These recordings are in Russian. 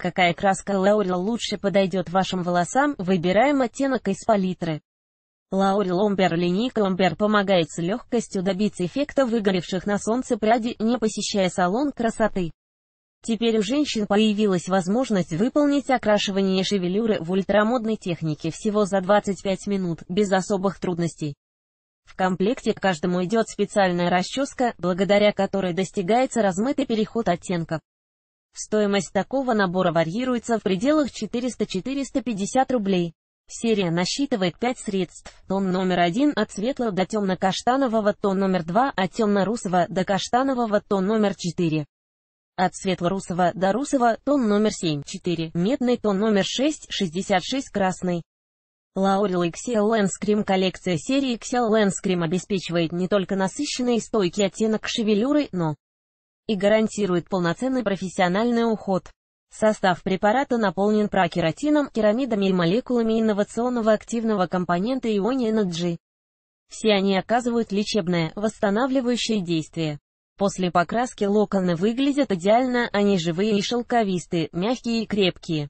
Какая краска Лаурел лучше подойдет вашим волосам, выбираем оттенок из палитры. Лаурел Омбер линейка Омбер помогает с легкостью добиться эффекта выгоревших на солнце прядей, не посещая салон красоты. Теперь у женщин появилась возможность выполнить окрашивание шевелюры в ультрамодной технике всего за 25 минут, без особых трудностей. В комплекте к каждому идет специальная расческа, благодаря которой достигается размытый переход оттенков. Стоимость такого набора варьируется в пределах 400-450 рублей. Серия насчитывает 5 средств. Тон номер 1 от светлого до темно-каштанового, тон номер 2 от темно-русого до каштанового, тон номер 4 от светло-русого до русого, тон номер 7, 4, медный тон номер 6, 66 красный. Лаурел Excel Lens Cream коллекция серии Excel Lens Cream обеспечивает не только насыщенный и стойкий оттенок шевелюры, но и гарантирует полноценный профессиональный уход. Состав препарата наполнен прокератином, керамидами и молекулами инновационного активного компонента Иони Energy. Все они оказывают лечебное, восстанавливающее действие. После покраски локоны выглядят идеально, они живые и шелковистые, мягкие и крепкие.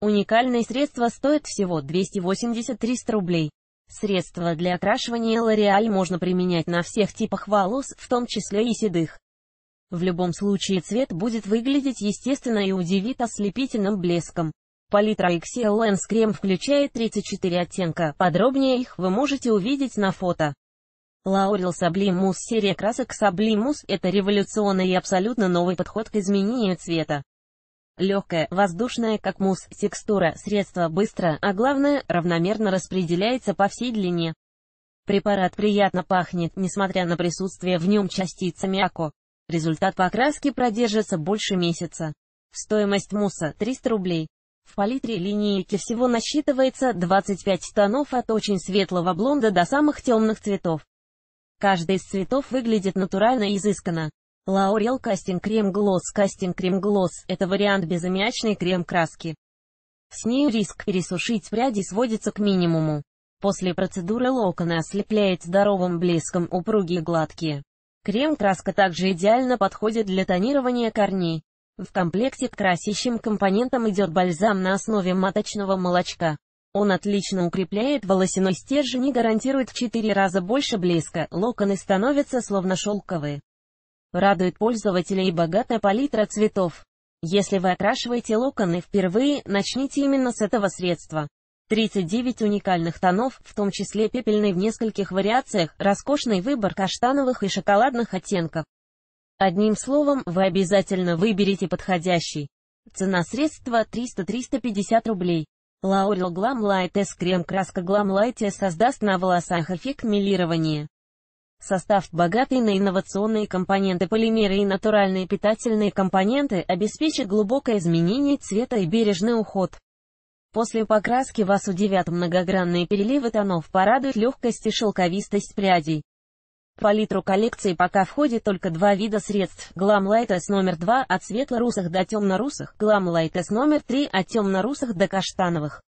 Уникальное средство стоит всего 280-300 рублей. Средство для окрашивания L'Oreal можно применять на всех типах волос, в том числе и седых. В любом случае цвет будет выглядеть естественно и удивит ослепительным блеском. Палитра XLens крем включает 34 оттенка, подробнее их вы можете увидеть на фото. Лаурел Саблимус серия красок Саблимус – это революционный и абсолютно новый подход к изменению цвета. Легкая, воздушная, как мусс, текстура, средство быстро, а главное, равномерно распределяется по всей длине. Препарат приятно пахнет, несмотря на присутствие в нем частиц аммиако. Результат покраски продержится больше месяца. Стоимость мусса – 300 рублей. В палитре линейки всего насчитывается 25 тонов от очень светлого блонда до самых темных цветов. Каждый из цветов выглядит натурально и изысканно. Лаурел Кастинг Крем Глосс Кастинг Крем Глосс – это вариант безаммиачной крем-краски. С нею риск пересушить пряди сводится к минимуму. После процедуры локоны ослепляет здоровым блеском упругие гладкие, Крем-краска также идеально подходит для тонирования корней. В комплекте к красящим компонентам идет бальзам на основе маточного молочка. Он отлично укрепляет волосяной стержень и гарантирует в 4 раза больше блеска, локоны становятся словно шелковые. Радует пользователя и богатая палитра цветов. Если вы окрашиваете локоны впервые, начните именно с этого средства. 39 уникальных тонов, в том числе пепельный в нескольких вариациях, роскошный выбор каштановых и шоколадных оттенков. Одним словом, вы обязательно выберете подходящий. Цена средства 300-350 рублей. Лаурел Glam Light S крем-краска Glam Лайт S создаст на волосах эффект милирования. Состав богатый на инновационные компоненты полимеры и натуральные питательные компоненты обеспечит глубокое изменение цвета и бережный уход. После покраски вас удивят многогранные переливы тонов, порадует легкость и шелковистость прядей. В палитру коллекции пока входит только два вида средств. Glam Light S номер 2 от светло-русых до темно-русых, Glam Light S номер 3 от темно-русых до каштановых.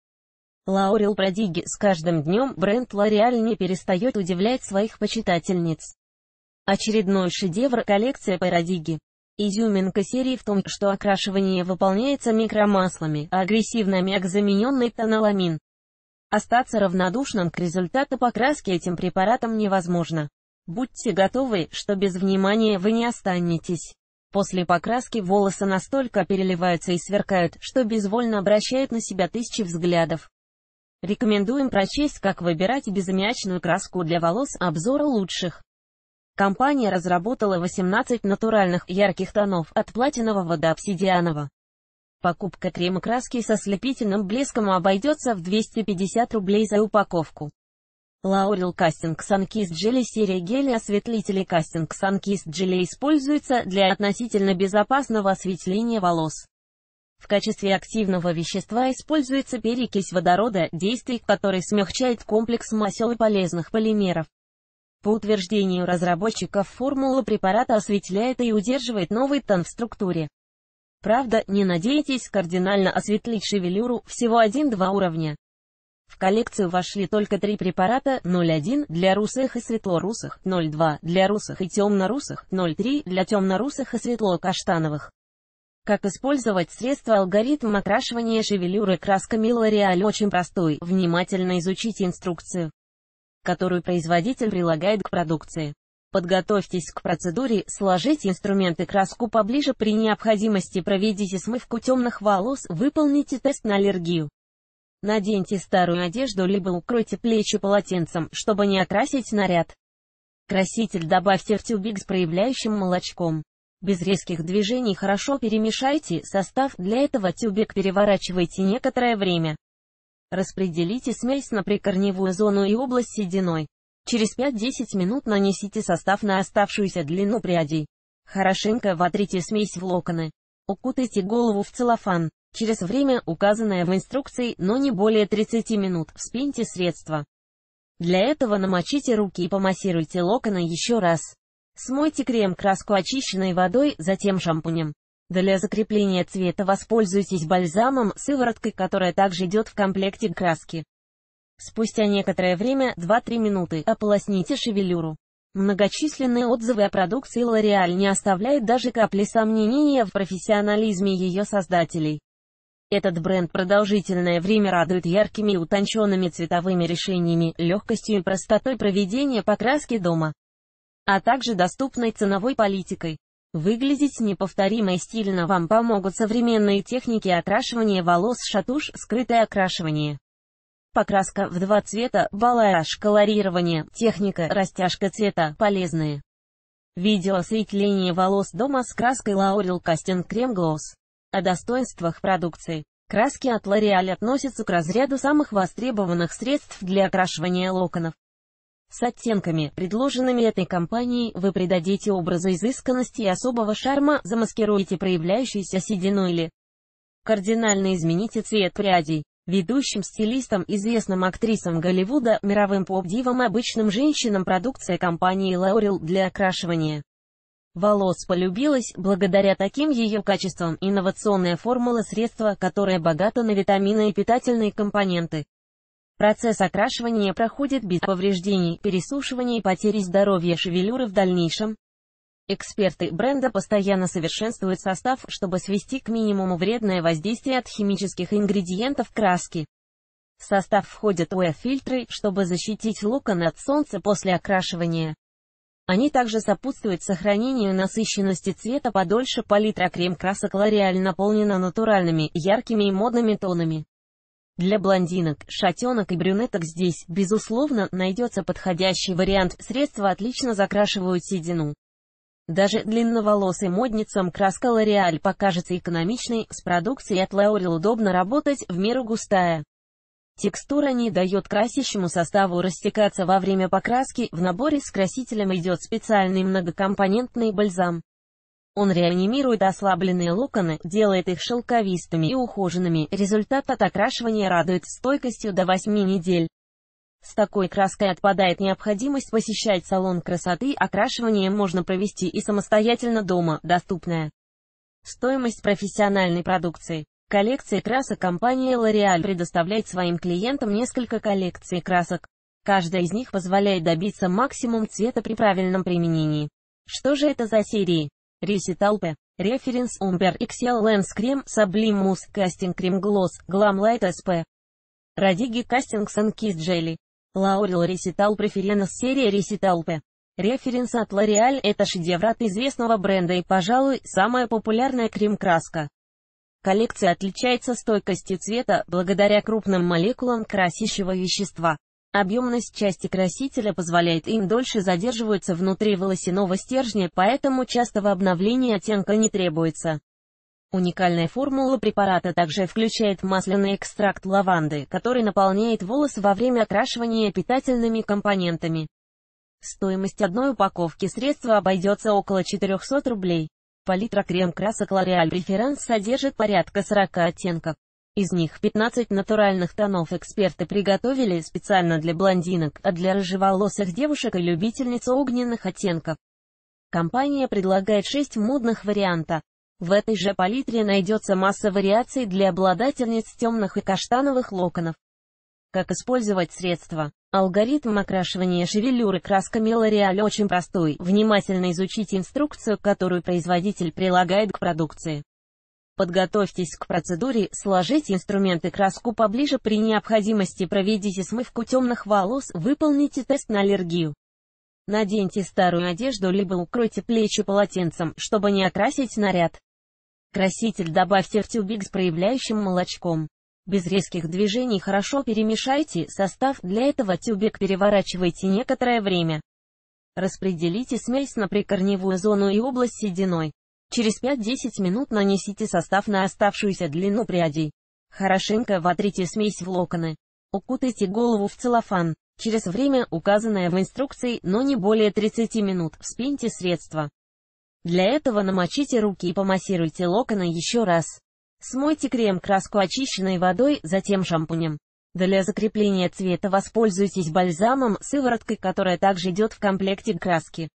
Лаурел Продиги с каждым днем бренд Лореаль не перестает удивлять своих почитательниц. Очередной шедевр коллекция Продиги. Изюминка серии в том, что окрашивание выполняется микромаслами, а агрессивно мяг замененный тоналамин. Остаться равнодушным к результату покраски этим препаратом невозможно. Будьте готовы, что без внимания вы не останетесь. После покраски волосы настолько переливаются и сверкают, что безвольно обращают на себя тысячи взглядов. Рекомендуем прочесть «Как выбирать безаммиачную краску для волос» обзора лучших. Компания разработала 18 натуральных ярких тонов от платинового до обсидианового. Покупка крем-краски со слепительным блеском обойдется в 250 рублей за упаковку. Лаурел Кастинг Санкист Джели серия геля осветлителей Кастинг Санкист Джели используется для относительно безопасного осветления волос. В качестве активного вещества используется перекись водорода, действие которой смягчает комплекс масел и полезных полимеров. По утверждению разработчиков формула препарата осветляет и удерживает новый тон в структуре. Правда, не надейтесь кардинально осветлить шевелюру, всего 1-2 уровня. В коллекцию вошли только три препарата 0,1 для русых и светлорусых, 0,2 для русых и темнорусых, 0,3 для темнорусых и светло-каштановых. Как использовать средства алгоритм окрашивания шевелюры красками Лореаль очень простой, внимательно изучите инструкцию которую производитель прилагает к продукции. Подготовьтесь к процедуре, сложите инструменты краску поближе, при необходимости проведите смывку темных волос, выполните тест на аллергию. Наденьте старую одежду либо укройте плечи полотенцем, чтобы не окрасить наряд. Краситель добавьте в тюбик с проявляющим молочком. Без резких движений хорошо перемешайте состав, для этого тюбик переворачивайте некоторое время. Распределите смесь на прикорневую зону и область сединой. Через 5-10 минут нанесите состав на оставшуюся длину прядей. Хорошенько вотрите смесь в локоны. Укутайте голову в целлофан. Через время, указанное в инструкции, но не более 30 минут, вспеньте средство. Для этого намочите руки и помассируйте локоны еще раз. Смойте крем-краску очищенной водой, затем шампунем. Для закрепления цвета воспользуйтесь бальзамом, сывороткой, которая также идет в комплекте краски. Спустя некоторое время, 2-3 минуты, ополосните шевелюру. Многочисленные отзывы о продукции L'Oreal не оставляют даже капли сомнения в профессионализме ее создателей. Этот бренд продолжительное время радует яркими и утонченными цветовыми решениями, легкостью и простотой проведения покраски дома, а также доступной ценовой политикой. Выглядеть неповторимо и стильно вам помогут современные техники окрашивания волос шатуш, скрытое окрашивание. Покраска в два цвета, балаяж, колорирование, техника, растяжка цвета, полезные. Видео осветление волос дома с краской Laurel Casting Крем Gloss. О достоинствах продукции. Краски от L'Oreal относятся к разряду самых востребованных средств для окрашивания локонов. С оттенками, предложенными этой компанией, вы придадите образу изысканности и особого шарма, замаскируете проявляющуюся седину или кардинально измените цвет прядей. Ведущим стилистам, известным актрисам Голливуда, мировым поп-дивам и обычным женщинам продукция компании Laurel для окрашивания волос полюбилась, благодаря таким ее качествам, инновационная формула средства, которая богата на витамины и питательные компоненты. Процесс окрашивания проходит без повреждений, пересушивания и потери здоровья шевелюры в дальнейшем. Эксперты бренда постоянно совершенствуют состав, чтобы свести к минимуму вредное воздействие от химических ингредиентов краски. В состав входят УФ-фильтры, чтобы защитить локон от солнца после окрашивания. Они также сопутствуют сохранению насыщенности цвета подольше палитра крем-красок L'Oreal наполнена натуральными, яркими и модными тонами. Для блондинок, шатенок и брюнеток здесь, безусловно, найдется подходящий вариант, средства отлично закрашивают седину. Даже длинноволосым модницам краска L'Oreal покажется экономичной, с продукцией от L'Oreal удобно работать, в меру густая. Текстура не дает красящему составу растекаться во время покраски, в наборе с красителем идет специальный многокомпонентный бальзам. Он реанимирует ослабленные локоны, делает их шелковистыми и ухоженными. Результат от окрашивания радует стойкостью до 8 недель. С такой краской отпадает необходимость посещать салон красоты, окрашивание можно провести и самостоятельно дома, доступная. Стоимость профессиональной продукции. Коллекции красок компания L'Oreal предоставляет своим клиентам несколько коллекций красок. Каждая из них позволяет добиться максимум цвета при правильном применении. Что же это за серии? Recital P. Reference Umber XL Lens Cream Sublimus Casting Cream Gloss Glam Light SP. Radigi Casting Sun Kiss Jelly. Laurel Recital Preference серия Recital P. Референс от L'Oreal – это шедевр от известного бренда и, пожалуй, самая популярная крем-краска. Коллекция отличается стойкостью цвета благодаря крупным молекулам красящего вещества. Объемность части красителя позволяет им дольше задерживаться внутри волосяного стержня, поэтому частого обновления оттенка не требуется. Уникальная формула препарата также включает масляный экстракт лаванды, который наполняет волос во время окрашивания питательными компонентами. Стоимость одной упаковки средства обойдется около 400 рублей. Палитра крем-красок L'Oreal Preference содержит порядка 40 оттенков. Из них 15 натуральных тонов эксперты приготовили специально для блондинок, а для рыжеволосых девушек и любительниц огненных оттенков. Компания предлагает 6 модных варианта. В этой же палитре найдется масса вариаций для обладательниц темных и каштановых локонов. Как использовать средства? Алгоритм окрашивания шевелюры красками L'Oreal очень простой. Внимательно изучите инструкцию, которую производитель прилагает к продукции. Подготовьтесь к процедуре, сложите инструменты краску поближе при необходимости проведите смывку темных волос, выполните тест на аллергию. Наденьте старую одежду либо укройте плечи полотенцем, чтобы не окрасить наряд. Краситель добавьте в тюбик с проявляющим молочком. Без резких движений хорошо перемешайте состав, для этого тюбик переворачивайте некоторое время. Распределите смесь на прикорневую зону и область сединой. Через 5-10 минут нанесите состав на оставшуюся длину прядей. Хорошенько вотрите смесь в локоны. Укутайте голову в целлофан. Через время, указанное в инструкции, но не более 30 минут, вспеньте средство. Для этого намочите руки и помассируйте локоны еще раз. Смойте крем-краску очищенной водой, затем шампунем. Для закрепления цвета воспользуйтесь бальзамом, сывороткой, которая также идет в комплекте краски.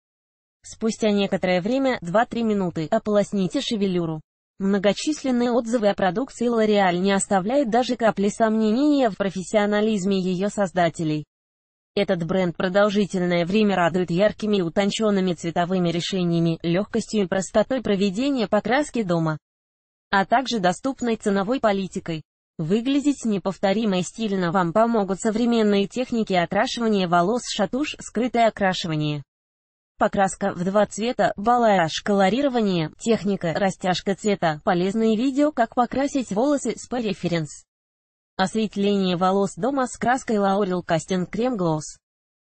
Спустя некоторое время, 2-3 минуты, ополосните шевелюру. Многочисленные отзывы о продукции L'Oreal не оставляют даже капли сомнения в профессионализме ее создателей. Этот бренд продолжительное время радует яркими и утонченными цветовыми решениями, легкостью и простотой проведения покраски дома, а также доступной ценовой политикой. Выглядеть неповторимо и стильно вам помогут современные техники окрашивания волос шатуш, скрытое окрашивание покраска в два цвета, балаяж, колорирование, техника, растяжка цвета, полезные видео как покрасить волосы, спа-референс. Осветление волос дома с краской Laurel Casting Cream Gloss.